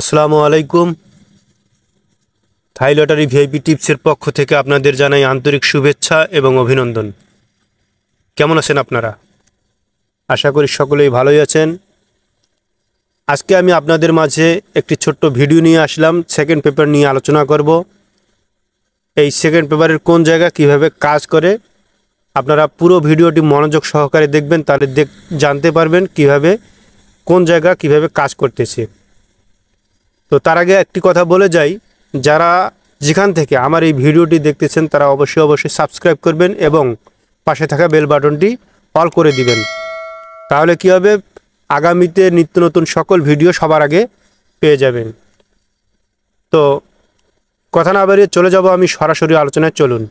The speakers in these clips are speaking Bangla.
আসসালামু আলাইকুম থাই লটারি ভিআইপি টিপসের পক্ষ থেকে আপনাদের জানাই আন্তরিক শুভেচ্ছা এবং অভিনন্দন কেমন আছেন আপনারা আশা করি সকলেই ভালোই আছেন আজকে আমি আপনাদের মাঝে একটি ছোট্ট ভিডিও নিয়ে আসলাম সেকেন্ড পেপার নিয়ে আলোচনা করব এই সেকেন্ড পেপারের কোন জায়গা কিভাবে কাজ করে আপনারা পুরো ভিডিওটি মনোযোগ সহকারে দেখবেন তাহলে দেখ জানতে পারবেন কিভাবে কোন জায়গা কিভাবে কাজ করতেছে তো তার আগে একটি কথা বলে যাই যারা যেখান থেকে আমার এই ভিডিওটি দেখতেছেন তারা অবশ্যই অবশ্যই সাবস্ক্রাইব করবেন এবং পাশে থাকা বেল বাটনটি অল করে দিবেন তাহলে কি হবে আগামীতে নিত্য নতুন সকল ভিডিও সবার আগে পেয়ে যাবেন তো কথা না বাড়িয়ে চলে যাব আমি সরাসরি আলোচনায় চলুন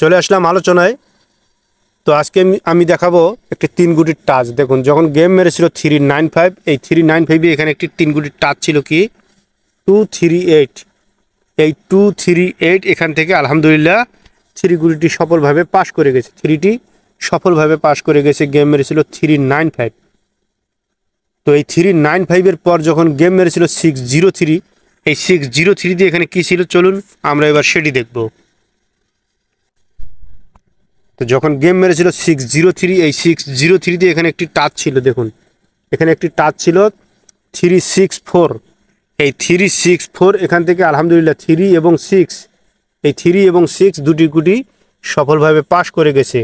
চলে আসলাম আলোচনায় তো আজকে আমি দেখাবো একটি তিন গুটির টাচ দেখুন যখন গেম মেরেছিল থ্রি নাইন ফাইভ এই থ্রি নাইন ফাইভে এখানে একটি তিন গুটির টাচ ছিল কি টু থ্রি এইট এই টু থ্রি এইট এখান থেকে আলহামদুলিল্লাহ থ্রি গুটিটি সফলভাবে পাশ করে গেছে থ্রিটি সফলভাবে পাশ করে গেছে গেম মেরেছিল থ্রি নাইন ফাইভ তো এই থ্রি নাইন ফাইভের পর যখন গেম মেরেছিল সিক্স জিরো থ্রি এই সিক্স জিরো থ্রিতে এখানে কী ছিল চলুন আমরা এবার সেটি দেখবো তো যখন গেম মেরেছিল সিক্স জিরো থ্রি এই সিক্স জিরো থ্রি দিয়ে এখানে একটি টাচ ছিল দেখুন এখানে একটি টাচ ছিল থ্রি সিক্স ফোর এই থ্রি সিক্স ফোর এখান থেকে আলহামদুলিল্লাহ থ্রি এবং সিক্স এই থ্রি এবং সিক্স দুটি গুটি সফলভাবে পাশ করে গেছে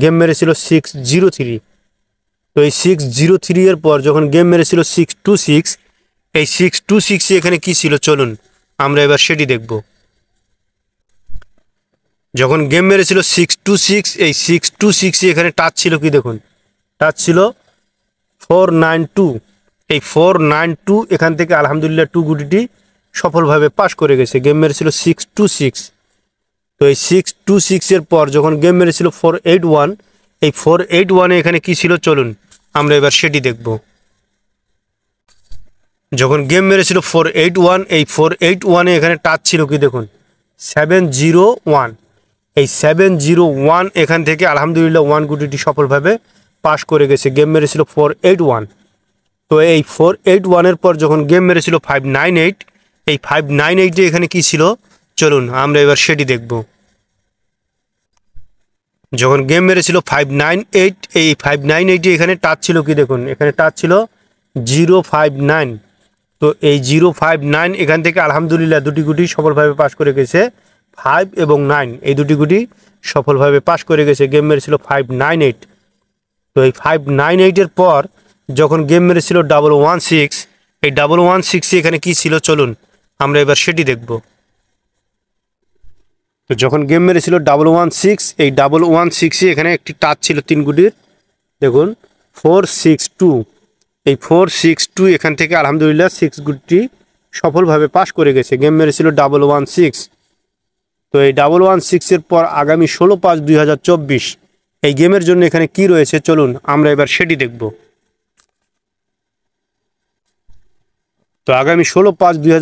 গেম মেরেছিল সিক্স জিরো থ্রি তো এই সিক্স জিরো থ্রি এর পর যখন গেম মেরেছিল সিক্স টু সিক্স এই সিক্স টু সিক্সে এখানে কি ছিল চলুন আমরা এবার সেটি দেখবো যখন গেম মেরেছিল সিক্স টু সিক্স এই সিক্স টু সিক্সই এখানে টাচ ছিল কি দেখুন টাচ ছিল ফোর নাইন টু এই ফোর নাইন টু এখান থেকে আলহামদুলিল্লাহ টু গুটিটি সফলভাবে পাস করে গেছে গেম মেরেছিল সিক্স টু সিক্স তো এই সিক্স টু সিক্সের পর যখন গেম মেরেছিল ফোর এইট ওয়ান এই ফোর এইট ওয়ানে এখানে কি ছিল চলুন আমরা এবার সেটি দেখব যখন গেম মেরেছিল ফোর এইট ওয়ান এই ফোর এইট ওয়ানে এখানে টাচ ছিল কি দেখুন সেভেন জিরো ওয়ান এই সেভেন জিরো ওয়ান এখান থেকে আলহামদুলিল্লাহ ওয়ান গুটিটি সফলভাবে পাশ করে গেছে গেম মেরেছিল ফোর এইট ওয়ান তো এই ফোর এইট ওয়ানের পর যখন গেম মেরেছিল ফাইভ নাইন এইট এই ফাইভ নাইন এইটে এখানে কি ছিল চলুন আমরা এবার সেটি দেখব যখন গেম মেরেছিল ফাইভ নাইন এইট এই ফাইভ নাইন এইটে এখানে টাচ ছিল কি দেখুন এখানে টাচ ছিল জিরো ফাইভ নাইন তো এই জিরো ফাইভ নাইন এখান থেকে আলহামদুলিল্লাহ দুটি গুটি সফলভাবে পাশ করে গেছে ফাইভ এবং নাইন এই দুটি গুটি সফলভাবে পাশ করে গেছে গেম মেরেছিল ফাইভ নাইন এইট তো এই ফাইভ নাইন এইটের পর যখন গেম মেরেছিল ডাবল ওয়ান সিক্স এই ডাবল ওয়ান সিক্সে এখানে কি ছিল চলুন আমরা এবার সেটি দেখব তো যখন গেম মেরেছিল ডাবল ওয়ান সিক্স এই ডাবল ওয়ান সিক্সে এখানে একটি টাচ ছিল তিন গুটির দেখুন ফোর সিক্স টু এই ফোর সিক্স টু এখান থেকে আলহামদুলিল্লাহ সিক্স গুটি সফলভাবে পাশ করে গেছে গেম মেরেছিল ডাবল ওয়ান সিক্স তো এই ডাবল ওয়ান সিক্সের পর আগামী ষোলো পাঁচ দুই এই গেমের জন্য এখানে কি রয়েছে চলুন আমরা এবার সেটি দেখব তো আগামী ষোলো পাঁচ দুই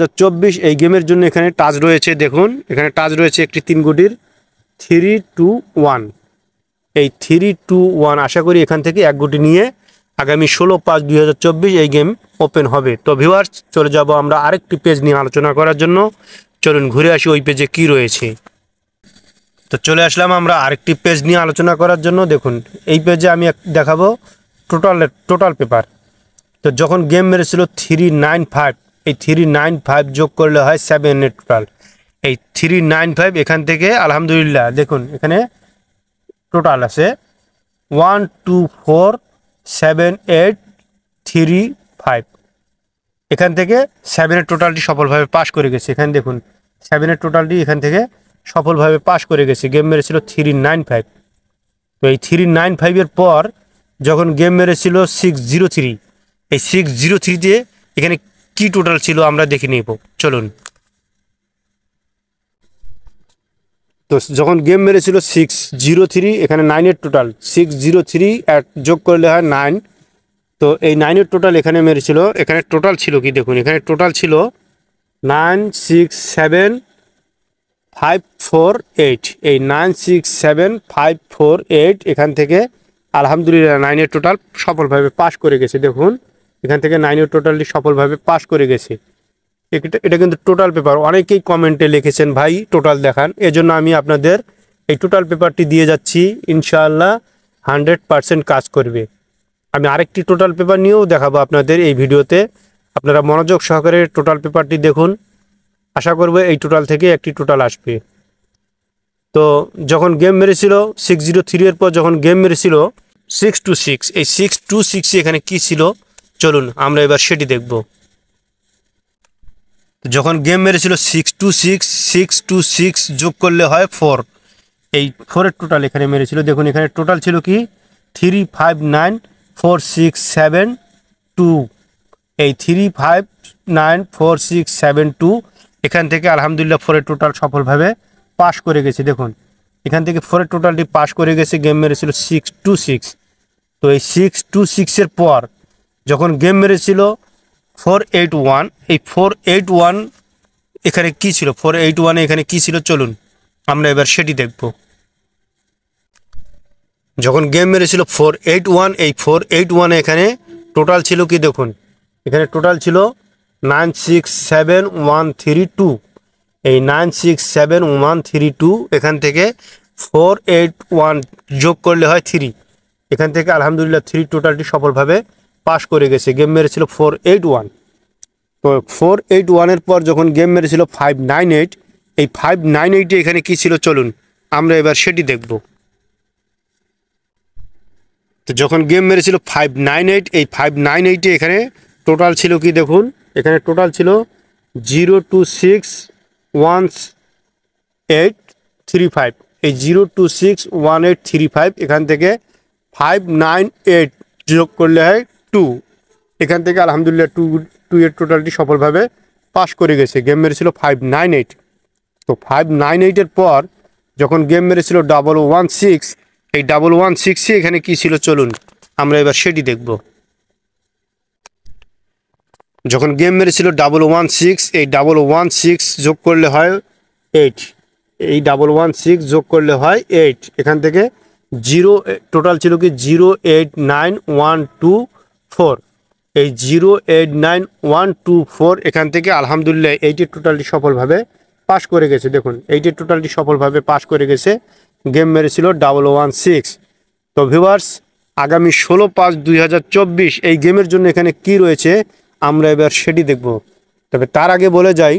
এই গেমের জন্য এখানে টাচ রয়েছে দেখুন এখানে টাচ রয়েছে একটি তিন গুটির থ্রি টু ওয়ান এই থ্রি টু ওয়ান আশা করি এখান থেকে এক গুটি নিয়ে আগামী ষোলো পাঁচ দুই এই গেম ওপেন হবে তো ভিউয়ার্স চলে যাব আমরা আরেকটি পেজ নিয়ে আলোচনা করার জন্য চলুন ঘুরে আসি ওই পেজে কি রয়েছে তো চলে আসলাম আমরা আরেকটি পেজ নিয়ে আলোচনা করার জন্য দেখুন এই পেজে আমি দেখাবো টোটাল টোটাল পেপার তো যখন গেম মেরেছিল থ্রি নাইন ফাইভ এই থ্রি নাইন ফাইভ যোগ করলে হয় সেভেন এ টোটাল এই থ্রি নাইন ফাইভ এখান থেকে আলহামদুলিল্লাহ দেখুন এখানে টোটাল আছে one two four seven eight three five এখান থেকে সেভেনের টোটালটি সফলভাবে পাশ করে গেছে এখানে দেখুন সেভেনের টোটালটি এখান থেকে সফলভাবে পাস করে গেছে গেম মেরেছিল থ্রি নাইন ফাইভ তো এই থ্রি নাইন ফাইভের পর যখন গেম মেরেছিল সিক্স জিরো থ্রি এই সিক্স জিরো থ্রিতে এখানে কি টোটাল ছিল আমরা দেখে নিব চলুন তো যখন গেম মেরেছিল সিক্স জিরো থ্রি এখানে নাইনের টোটাল সিক্স জিরো থ্রি যোগ করলে হয় নাইন তো এই নাইনের টোটাল এখানে মেরেছিল এখানে টোটাল ছিল কি দেখুন এখানে টোটাল ছিল nine six seven five four eight এই nine six seven five four eight এখান থেকে আলহামদুলিল্লাহ নাইনের টোটাল সফলভাবে পাস করে গেছে দেখুন এখান থেকে নাইনের টোটালটি সফলভাবে পাস করে গেছে এটা এটা কিন্তু টোটাল পেপার অনেকেই কমেন্টে লিখেছেন ভাই টোটাল দেখান এজন্য আমি আপনাদের এই টোটাল পেপারটি দিয়ে যাচ্ছি ইনশাআল্লাহ হান্ড্রেড পারসেন্ট কাজ করবে আমি আরেকটি টোটাল পেপার নিয়েও দেখাবো আপনাদের এই ভিডিওতে আপনারা মনোযোগ সহকারে টোটাল পেপারটি দেখুন আশা করব এই টোটাল থেকে একটি টোটাল আসবে তো যখন গেম মেরেছিল সিক্স জিরো এর পর যখন গেম মেরেছিল সিক্স টু সিক্স এই সিক্স টু সিক্স এখানে কি ছিল চলুন আমরা এবার সেটি দেখব যখন গেম মেরেছিল six two six six two six যোগ করলে হয় ফোর এই ফোরের টোটাল এখানে মেরেছিল দেখুন এখানে টোটাল ছিল কি three five nine four six seven two এই three five nine four six seven two এখান থেকে আলহামদুলিল্লাহ ফোরের টোটাল সফলভাবে পাশ করে গেছে দেখুন এখান থেকে ফোরের টোটালটি পাশ করে গেছে গেম মেরেছিল সিক্স টু সিক্স তো এই সিক্স টু সিক্সের পর যখন গেম মেরেছিল ফোর এইট ওয়ান এই ফোর এইট ওয়ান এখানে কি ছিল ফোর এইট ওয়ানে এখানে কি ছিল চলুন আমরা এবার সেটি দেখব যখন গেম মেরেছিল ফোর এইট ওয়ান এই ফোর এইট ওয়ানে এখানে টোটাল ছিল কি দেখুন এখানে টোটাল ছিল nine six seven one three two এই nine six seven one three two এখান থেকে ফোর এইট ওয়ান যোগ করলে হয় থ্রি এখান থেকে আলহামদুলিল্লাহ থ্রি টোটালটি সফলভাবে পাস করে গেছে গেম মেরেছিল ফোর এইট ওয়ান তো ফোর এইট ওয়ানের পর যখন গেম মেরেছিল ফাইভ নাইন এইট এই ফাইভ নাইন এইটে এখানে কি ছিল চলুন আমরা এবার সেটি দেখব তো যখন গেম মেরেছিল ফাইভ নাইন এইট এই ফাইভ নাইন এইটে এখানে টোটাল ছিল কি দেখুন এখানে টোটাল ছিল zero two six one eight three five এই zero two six one eight three five এখান থেকে ফাইভ নাইন এইট যোগ করলে হয় টু এখান থেকে আলহামদুলিল্লাহ টু টু এর টোটালটি সফলভাবে পাস করে গেছে গেম মেরেছিল ফাইভ নাইন এইট তো ফাইভ নাইন এইটের পর যখন গেম মেরেছিল ডাবল ওয়ান সিক্স এই ডাবল ওয়ান সিক্সই এখানে কী ছিল চলুন আমরা এবার সেটি দেখব যখন গেম মেরেছিল ডাবল ওয়ান সিক্স এই ডাবল ওয়ান সিক্স যোগ করলে হয় এইট এই ডাবল ওয়ান সিক্স যোগ করলে হয় এইট এখান থেকে জিরো টোটাল ছিল কি zero eight nine one two four এই zero eight nine one two four এখান থেকে আলহামদুলিল্লাহ এইটের টোটালটি সফলভাবে পাস করে গেছে দেখুন এইটের টোটালটি সফলভাবে পাস করে গেছে গেম মেরেছিল ডাবল ওয়ান সিক্স তো ভিউয়ার্স আগামী ষোলো পাঁচ দুই এই গেমের জন্য এখানে কি রয়েছে আমরা এবার সেটি দেখব তবে তার আগে বলে যাই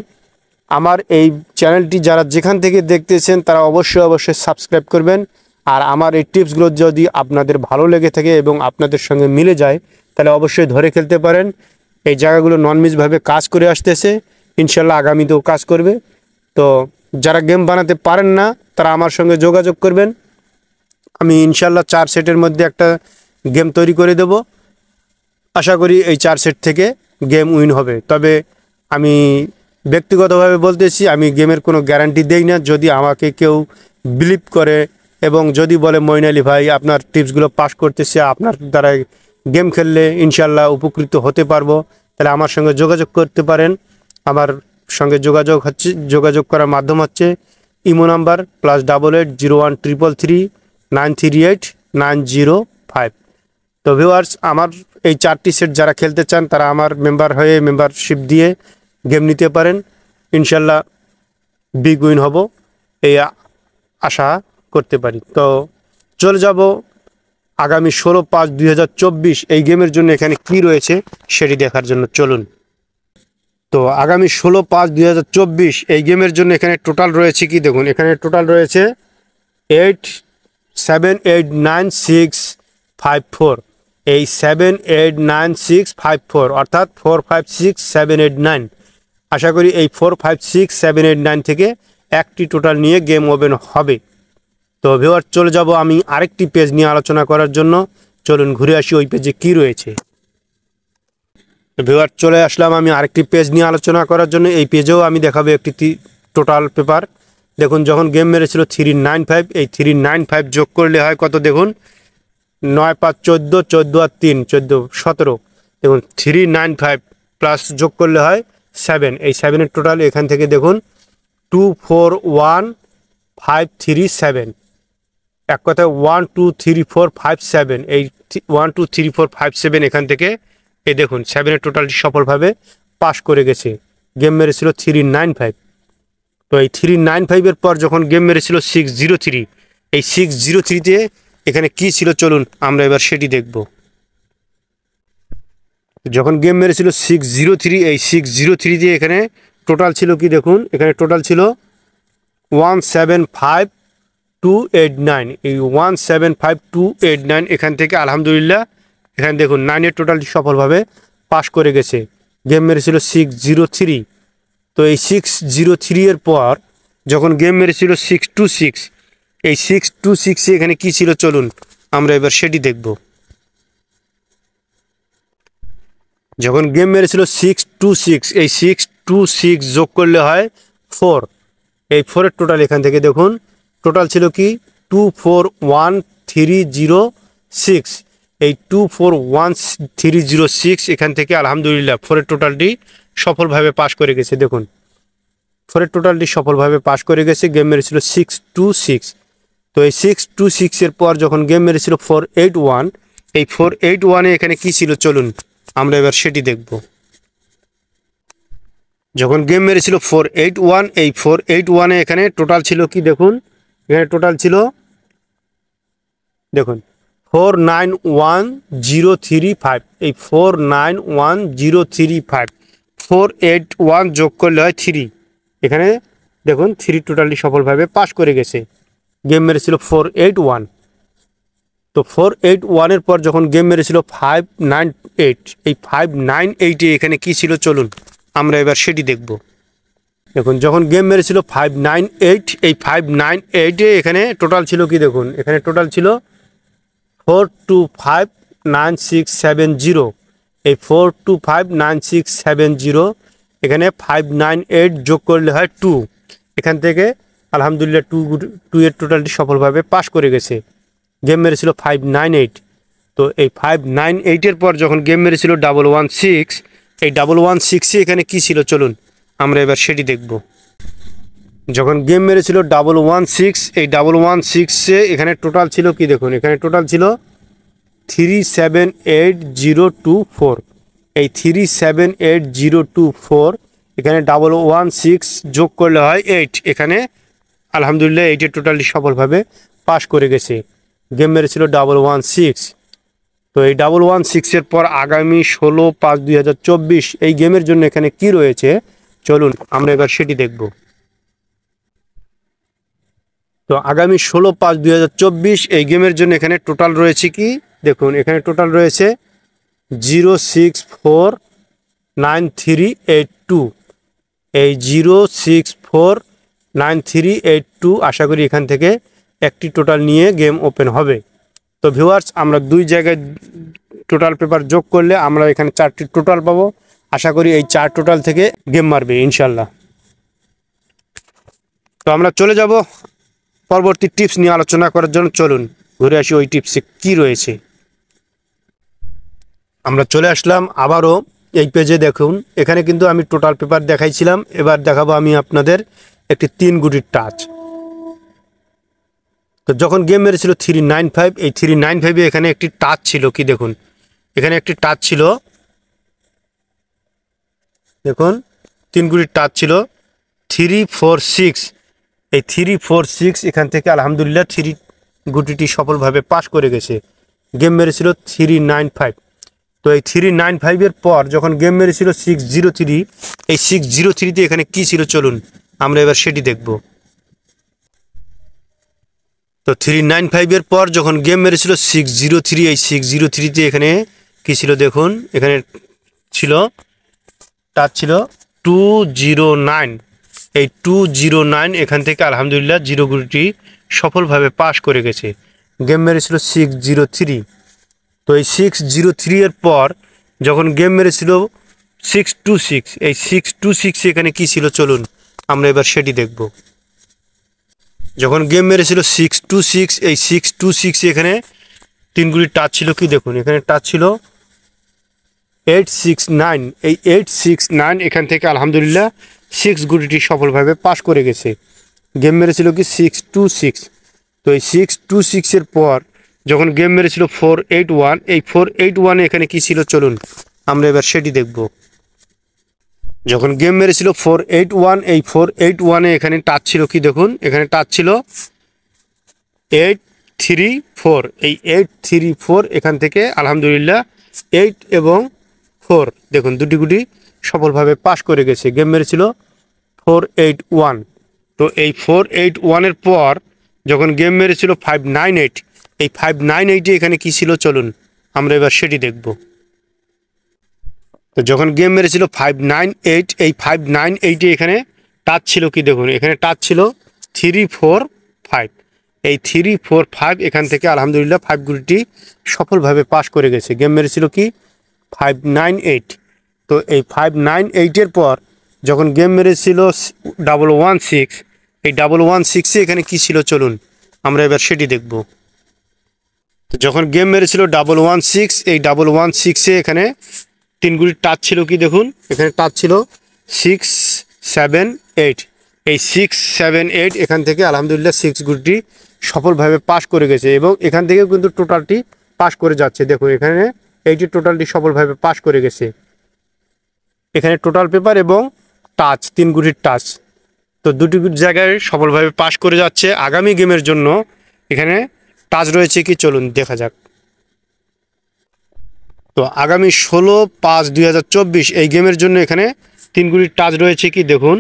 আমার এই চ্যানেলটি যারা যেখান থেকে দেখতেছেন তারা অবশ্যই অবশ্যই সাবস্ক্রাইব করবেন আর আমার এই টিপসগুলো যদি আপনাদের ভালো লেগে থাকে এবং আপনাদের সঙ্গে মিলে যায় তাহলে অবশ্যই ধরে খেলতে পারেন এই জায়গাগুলো ননমিজভাবে কাজ করে আসতেছে ইনশাল্লাহ আগামীতেও কাজ করবে তো যারা গেম বানাতে পারেন না তারা আমার সঙ্গে যোগাযোগ করবেন আমি ইনশাল্লাহ চার সেটের মধ্যে একটা গেম তৈরি করে দেব আশা করি এই চার সেট থেকে গেম উইন হবে তবে আমি ব্যক্তিগতভাবে বলতেছি আমি গেমের কোনো গ্যারান্টি দেই না যদি আমাকে কেউ বিলিভ করে এবং যদি বলে মইন ভাই আপনার টিপসগুলো পাস করতেছে আপনার দ্বারা গেম খেললে ইনশাল্লাহ উপকৃত হতে পারবো তাহলে আমার সঙ্গে যোগাযোগ করতে পারেন আমার সঙ্গে যোগাযোগ হচ্ছে যোগাযোগ করার মাধ্যম হচ্ছে imo number plus double eight zero one triple three nine three eight nine zero five তো ভিউয়ার্স আমার এই চারটি সেট যারা খেলতে চান তারা আমার মেম্বার হয়ে মেম্বারশিপ দিয়ে গেম নিতে পারেন ইনশাল্লাহ বিগ উইন হব এই আশা করতে পারি তো চলে যাব আগামী ষোলো পাঁচ দুই এই গেমের জন্য এখানে কি রয়েছে সেটি দেখার জন্য চলুন তো আগামী ষোলো পাঁচ দুই এই গেমের জন্য এখানে টোটাল রয়েছে কি দেখুন এখানে টোটাল রয়েছে eight seven eight nine six five four এই seven eight nine six five four অর্থাৎ four five six seven eight nine আশা করি এই four five six seven eight nine থেকে একটি টোটাল নিয়ে গেম ওপেন হবে তো ভিওয়ার চলে যাব আমি আরেকটি পেজ নিয়ে আলোচনা করার জন্য চলুন ঘুরে আসি ওই পেজে কি রয়েছে ভিওয়ার চলে আসলাম আমি আরেকটি পেজ নিয়ে আলোচনা করার জন্য এই পেজেও আমি দেখাবো একটি টোটাল পেপার দেখুন যখন গেম মেরেছিল থ্রি নাইন ফাইভ এই থ্রি নাইন ফাইভ যোগ করলে হয় কত দেখুন নয় পাঁচ চোদ্দো চোদ্দো আর তিন চোদ্দো সতেরো দেখুন থ্রি নাইন ফাইভ প্লাস যোগ করলে হয় সেভেন এই সেভেনের টোটাল এখান থেকে দেখুন two four one five three seven এক কথায় one two three four five seven এই one two three four five seven এখান থেকে এই দেখুন সেভেনের টোটালটি সফলভাবে পাশ করে গেছে গেম মেরেছিল থ্রি নাইন ফাইভ তো এই থ্রি নাইন ফাইভের পর যখন গেম মেরেছিল সিক্স জিরো থ্রি এই সিক্স জিরো থ্রিতে এখানে কি ছিল চলুন আমরা এবার সেটি দেখব যখন গেম মেরেছিল সিক্স জিরো থ্রি এই সিক্স জিরো থ্রি দিয়ে এখানে টোটাল ছিল কি দেখুন এখানে টোটাল ছিল one seven five two eight nine এই one seven five two eight nine এখান থেকে আলহামদুলিল্লাহ এখানে দেখুন নাইনের টোটালটি সফলভাবে পাশ করে গেছে গেম মেরেছিল সিক্স জিরো থ্রি তো এই সিক্স জিরো থ্রি এর পর যখন গেম মেরেছিল সিক্স টু সিক্স এই সিক্স টু সিক্সে এখানে কি ছিল চলুন আমরা এবার সেটি দেখব যখন গেম মেরেছিল সিক্স টু সিক্স এই সিক্স টু সিক্স যোগ করলে হয় ফোর এই ফোরের টোটাল এখান থেকে দেখুন টোটাল ছিল কি two four one three zero six এই two four one three zero six এখান থেকে আলহামদুলিল্লাহ ফোরের টোটালটি সফলভাবে পাশ করে গেছে দেখুন ফোরের টোটালটি সফলভাবে পাশ করে গেছে গেম মেরেছিল সিক্স টু সিক্স তো এই সিক্স টু সিক্সের পর যখন গেম মেরেছিল ফোর এইট ওয়ান এই ফোর এইট ওয়ানে এখানে কি ছিল চলুন আমরা এবার সেটি দেখব যখন গেম মেরেছিল ফোর এইট ওয়ান এই ফোর এইট ওয়ানে এখানে টোটাল ছিল কি দেখুন এখানে টোটাল ছিল দেখুন four nine one zero three five এই four nine one zero three five four eight one যোগ করলে হয় থ্রি এখানে দেখুন থ্রি টোটালি সফলভাবে পাস করে গেছে গেম মেরেছিল ফোর এইট ওয়ান তো ফোর এইট ওয়ানের পর যখন গেম মেরেছিল ফাইভ নাইন এইট এই ফাইভ নাইন এইটে এখানে কি ছিল চলুন আমরা এবার সেটি দেখব দেখুন যখন গেম মেরেছিল ফাইভ নাইন এইট এই ফাইভ নাইন এইটে এখানে টোটাল ছিল কি দেখুন এখানে টোটাল ছিল four two five nine six seven zero এই four two five nine six seven zero এখানে ফাইভ নাইন এইট যোগ করলে হয় টু এখান থেকে আলহামদুলিল্লাহ টু টু এর টোটালটি সফলভাবে পাশ করে গেছে গেম মেরেছিল ফাইভ নাইন এইট তো এই ফাইভ নাইন এইটের পর যখন গেম মেরেছিল ডাবল ওয়ান সিক্স এই ডাবল ওয়ান সিক্সই এখানে কি ছিল চলুন আমরা এবার সেটি দেখব যখন গেম মেরেছিল ডাবল ওয়ান সিক্স এই ডাবল ওয়ান সিক্সে এখানে টোটাল ছিল কি দেখুন এখানে টোটাল ছিল three seven eight zero two four এই three seven eight zero two four এখানে ডাবল ওয়ান সিক্স যোগ করলে হয় এইট এখানে আলহামদুলিল্লাহ এইটি টোটালি সফলভাবে পাস করে গেছে গেম মেরেছিল ডাবল ওয়ান সিক্স তো এই ডাবল ওয়ান সিক্সের পর আগামী ষোলো পাঁচ দুই এই গেমের জন্য এখানে কি রয়েছে চলুন আমরা এবার সেটি দেখব তো আগামী ষোলো পাঁচ দুই এই গেমের জন্য এখানে টোটাল রয়েছে কি দেখুন এখানে টোটাল রয়েছে zero six four nine three eight two এই zero six four nine three eight two আশা করি এখান থেকে একটি টোটাল নিয়ে গেম ওপেন হবে তো ভিউয়ার্স আমরা দুই জায়গায় টোটাল পেপার যোগ করলে আমরা এখানে চারটি টোটাল পাবো আশা করি এই চার টোটাল থেকে গেম মারবে ইনশাল্লাহ তো আমরা চলে যাব পরবর্তী টিপস নিয়ে আলোচনা করার জন্য চলুন ঘুরে আসি ওই টিপসে কি রয়েছে আমরা চলে আসলাম আবারও এই পেজে দেখুন এখানে কিন্তু আমি টোটাল পেপার দেখাইছিলাম এবার দেখাবো আমি আপনাদের একটি তিন গুটির টাচ তো যখন গেম মেরেছিল থ্রি নাইন ফাইভ এই থ্রি নাইন ফাইভে এখানে একটি টাচ ছিল কি দেখুন এখানে একটি টাচ ছিল দেখুন তিন গুটির টাচ ছিল থ্রি ফোর সিক্স এই থ্রি ফোর সিক্স এখান থেকে আলহামদুলিল্লাহ থ্রি গুটিটি সফলভাবে পাশ করে গেছে গেম মেরেছিল থ্রি নাইন ফাইভ তো এই থ্রি নাইন ফাইভের পর যখন গেম মেরেছিল সিক্স জিরো থ্রি এই সিক্স জিরো থ্রিতে এখানে কী ছিল চলুন আমরা এবার সেটি দেখব তো থ্রি নাইন ফাইভের পর যখন গেম মেরেছিল সিক্স জিরো থ্রি এই সিক্স জিরো থ্রিতে এখানে কী ছিল দেখুন এখানে ছিল তার ছিল টু জিরো নাইন এই টু জিরো নাইন এখান থেকে আলহামদুলিল্লাহ জিরো গুরুটি সফলভাবে পাশ করে গেছে গেম মেরেছিল সিক্স জিরো থ্রি তো এই সিক্স জিরো থ্রি এর পর যখন গেম মেরেছিল সিক্স টু সিক্স এই সিক্স টু সিক্স এখানে কী ছিল চলুন আমরা এবার সেটি দেখব যখন গেম মেরেছিল সিক্স টু সিক্স এই সিক্স টু সিক্স এখানে তিনগুলি টাচ ছিল কি দেখুন এখানে টাচ ছিল এইট সিক্স নাইন এই এইট সিক্স নাইন এখান থেকে আলহামদুলিল্লাহ সিক্স গুটিটি সফলভাবে পাশ করে গেছে গেম মেরেছিল কি সিক্স টু সিক্স তো এই সিক্স টু সিক্সের পর যখন গেম মেরেছিল ফোর এইট ওয়ান এই ফোর এইট ওয়ানে এখানে কি ছিল চলুন আমরা এবার সেটি দেখব যখন গেম মেরেছিল ফোর এইট ওয়ান এই ফোর এইট ওয়ানে এখানে টাচ ছিল কি দেখুন এখানে টাচ ছিল এইট থ্রি ফোর এই এইট থ্রি ফোর এখান থেকে আলহামদুলিল্লাহ এইট এবং ফোর দেখুন দুটি গুটি সফলভাবে পাশ করে গেছে গেম মেরেছিল ফোর এইট ওয়ান তো এই ফোর এইট ওয়ানের পর যখন গেম মেরেছিল ফাইভ নাইন এইট এই ফাইভ নাইন এইটে এখানে কী ছিল চলুন আমরা এবার সেটি দেখব তো যখন গেম মেরেছিল ফাইভ নাইন এইট এই ফাইভ নাইন এইটে এখানে টাচ ছিল কি দেখুন এখানে টাচ ছিল থ্রি ফোর ফাইভ এই থ্রি ফোর ফাইভ এখান থেকে আলহামদুলিল্লাহ ফাইভ গুলিটি সফলভাবে পাশ করে গেছে গেম মেরেছিল কি ফাইভ নাইন এইট তো এই ফাইভ নাইন এইটের পর যখন গেম মেরেছিল ডাবল ওয়ান সিক্স এই ডাবল ওয়ান সিক্সে এখানে কি ছিল চলুন আমরা এবার সেটি দেখব তো যখন গেম মেরেছিল ডাবল ওয়ান সিক্স এই ডাবল ওয়ান সিক্সে এখানে তিন টাচ ছিল কি দেখুন এখানে টাচ ছিল সিক্স সেভেন এইট এই সিক্স সেভেন এইট এখান থেকে আলহামদুলিল্লাহ সিক্স গুটি সফলভাবে পাস করে গেছে এবং এখান থেকেও কিন্তু টোটালটি পাস করে যাচ্ছে দেখুন এখানে এইটি টোটালটি সফলভাবে পাস করে গেছে এখানে টোটাল পেপার এবং টাচ তিন গুটির টাচ তো দুটি জায়গায় সফলভাবে পাস করে যাচ্ছে আগামী গেমের জন্য এখানে টাচ রয়েছে কি চলুন দেখা যাক তো আগামী ষোলো পাঁচ দুই এই গেমের জন্য এখানে তিনগুলি টাচ রয়েছে কি দেখুন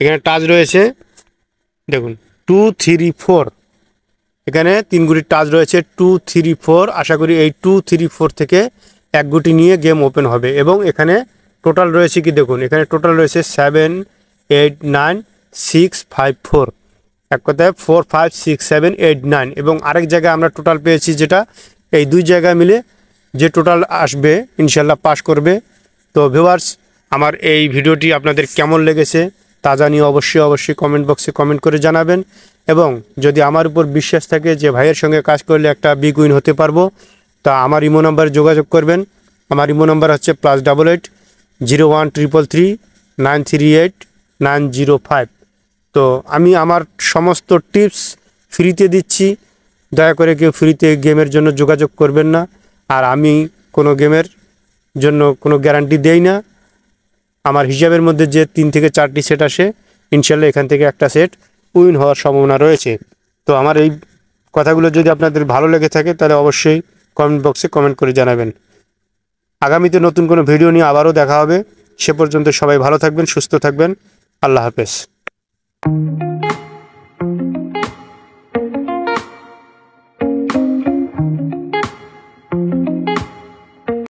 এখানে টাচ রয়েছে দেখুন টু থ্রি ফোর এখানে তিনগুলি টাচ রয়েছে টু থ্রি ফোর আশা করি এই টু থ্রি ফোর থেকে এক গুটি নিয়ে গেম ওপেন হবে এবং এখানে টোটাল রয়েছে কি দেখুন এখানে টোটাল রয়েছে seven eight nine six five four এক কথায় four five six seven eight nine এবং আরেক জায়গায় আমরা টোটাল পেয়েছি যেটা এই দুই জায়গায় মিলে যে টোটাল আসবে ইনশাল্লাহ পাশ করবে তো ভিউয়ার্স আমার এই ভিডিওটি আপনাদের কেমন লেগেছে তা জানিয়ে অবশ্যই অবশ্যই কমেন্ট বক্সে কমেন্ট করে জানাবেন এবং যদি আমার উপর বিশ্বাস থাকে যে ভাইয়ের সঙ্গে কাজ করলে একটা বিগ উইন হতে পারবো তা আমার ইমো নাম্বারে যোগাযোগ করবেন আমার ইমো নাম্বার হচ্ছে plus double eight zero one triple three nine three eight nine zero five তো আমি আমার সমস্ত টিপস ফ্রিতে দিচ্ছি দয়া করে কেউ ফ্রিতে গেমের জন্য যোগাযোগ করবেন না আর আমি কোনো গেমের জন্য কোনো গ্যারান্টি দেই না আমার হিসাবের মধ্যে যে তিন থেকে চারটি সেট আসে ইনশাল্লাহ এখান থেকে একটা সেট উইন হওয়ার সম্ভাবনা রয়েছে তো আমার এই কথাগুলো যদি আপনাদের ভালো লেগে থাকে তাহলে অবশ্যই কমেন্ট বক্সে কমেন্ট করে জানাবেন আগামীতে নতুন কোনো ভিডিও নিয়ে আবারও দেখা হবে সে পর্যন্ত সবাই ভালো থাকবেন সুস্থ থাকবেন আল্লাহ হাফেজ